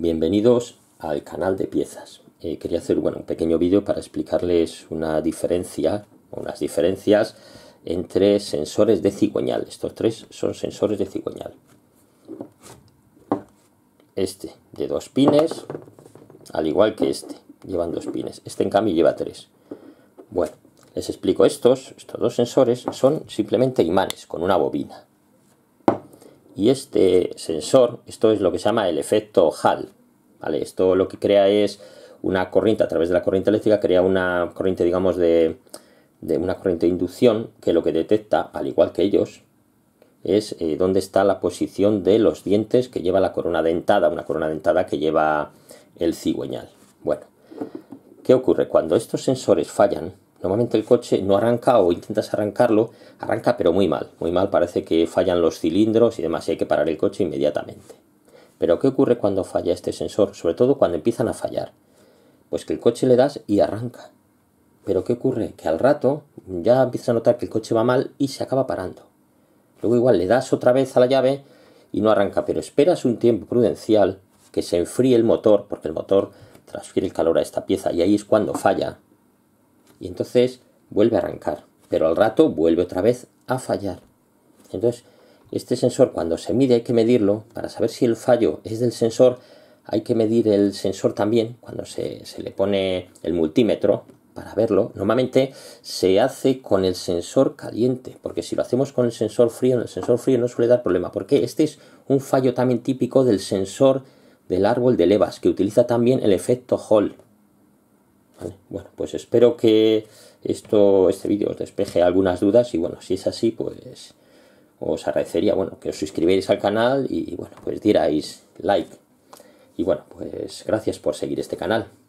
Bienvenidos al canal de piezas. Eh, quería hacer bueno, un pequeño vídeo para explicarles una diferencia, unas diferencias entre sensores de cigüeñal. Estos tres son sensores de cigüeñal. Este de dos pines, al igual que este, llevan dos pines. Este en cambio lleva tres. Bueno, les explico estos, estos dos sensores son simplemente imanes con una bobina. Y este sensor, esto es lo que se llama el efecto Hall. ¿vale? Esto lo que crea es una corriente, a través de la corriente eléctrica, crea una corriente, digamos, de, una corriente de inducción que lo que detecta, al igual que ellos, es eh, dónde está la posición de los dientes que lleva la corona dentada, una corona dentada que lleva el cigüeñal. Bueno, ¿qué ocurre? Cuando estos sensores fallan, Normalmente el coche no arranca o intentas arrancarlo, arranca pero muy mal, muy mal, parece que fallan los cilindros y demás y hay que parar el coche inmediatamente. Pero ¿qué ocurre cuando falla este sensor? Sobre todo cuando empiezan a fallar. Pues que el coche le das y arranca. Pero ¿qué ocurre? Que al rato ya empiezas a notar que el coche va mal y se acaba parando. Luego igual le das otra vez a la llave y no arranca, pero esperas un tiempo prudencial que se enfríe el motor, porque el motor transfiere el calor a esta pieza y ahí es cuando falla y entonces vuelve a arrancar, pero al rato vuelve otra vez a fallar. Entonces, este sensor cuando se mide hay que medirlo, para saber si el fallo es del sensor hay que medir el sensor también cuando se, le pone el multímetro para verlo. Normalmente se hace con el sensor caliente, porque si lo hacemos con el sensor frío, el sensor frío no suele dar problema, porque este es un fallo también típico del sensor del árbol de levas, que utiliza también el efecto Hall bueno, pues espero que esto, este vídeo os despeje algunas dudas y bueno, si es así, pues os agradecería, bueno, que os suscribierais al canal y bueno, pues dierais like. Y bueno, pues gracias por seguir este canal.